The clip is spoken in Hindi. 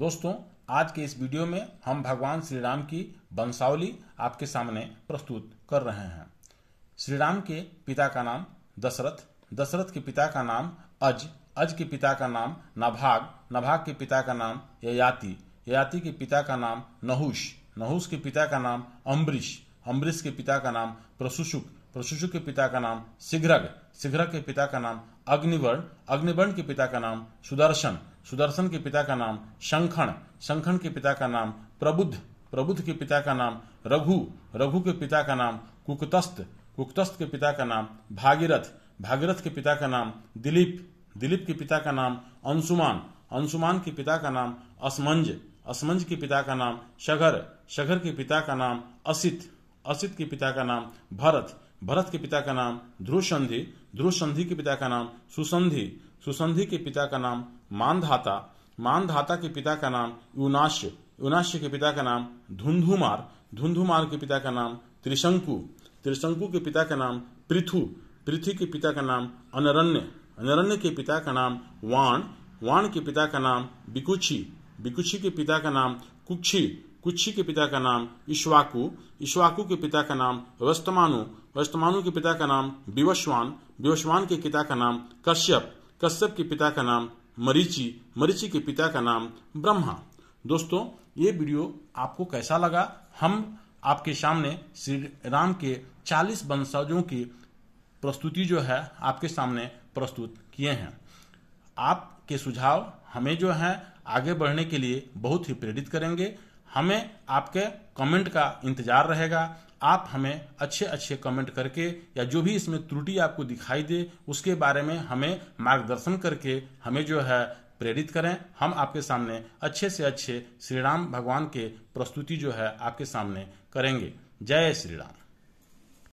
दोस्तों आज के इस वीडियो में हम भगवान श्री राम की वंशावली आपके सामने प्रस्तुत कर रहे हैं श्री राम के पिता का नाम दशरथ दशरथ के पिता का नाम अज अज के पिता का नाम नभाग नभाग के पिता का नाम ययाति ययाति के पिता का नाम नहुष नहुष के पिता का नाम अम्बरीश अम्बरीश के पिता का नाम प्रसुषुक प्रसुषुक के पिता का नाम सिघ्रग सिघ्रग के पिता का नाम अग्निवर्ण अग्निवर्ण के पिता का नाम सुदर्शन सुदर्शन के पिता का नाम शंखण शंखण के पिता का नाम प्रबुद्ध प्रबुद्ध के पिता का नाम रघु रघु के पिता का नाम कुकतस्त कुकतस्त के पिता का नाम भागीरथ भागीरथ के पिता का नाम दिलीप दिलीप के पिता का नाम अंशुमान अंशुमान के पिता का नाम असमंज असमंज के पिता का नाम शघर शघर के पिता का नाम असित असित के पिता का नाम भरत भरत के पिता का नाम ध्रुवसंधि ध्रुवसंधि के पिता का नाम सुसंधि सुसंधि के पिता का नाम मानधाता मानधाता के पिता का नाम युनाश्य युनाश्य के पिता का नाम धुंधुमार धुंधुमार के पिता का नाम त्रिशंकु त्रिशंकु के पिता का नाम पृथु पृथ्वी के पिता का नाम अनरण्य अनरण्य के पिता का नाम वाण वाण के पिता का नाम बिकुची बिकुची के पिता का नाम कुक्षी कुच्छी के पिता का नाम इश्वाकु इश्वाकु के पिता का नाम वस्तमानु वस्तमानु के पिता का नाम विवश्वान विवश्वान के पिता का नाम कश्यप कश्यप के पिता का नाम मरीची मरीची के पिता का नाम ब्रह्मा दोस्तों ये वीडियो आपको कैसा लगा हम आपके सामने श्री राम के 40 वंशजों की प्रस्तुति जो है आपके सामने प्रस्तुत किए हैं आपके सुझाव हमें जो है आगे बढ़ने के लिए बहुत ही प्रेरित करेंगे हमें आपके कमेंट का इंतजार रहेगा आप हमें अच्छे अच्छे कमेंट करके या जो भी इसमें त्रुटि आपको दिखाई दे उसके बारे में हमें मार्गदर्शन करके हमें जो है प्रेरित करें हम आपके सामने अच्छे से अच्छे श्री राम भगवान के प्रस्तुति जो है आपके सामने करेंगे जय श्री राम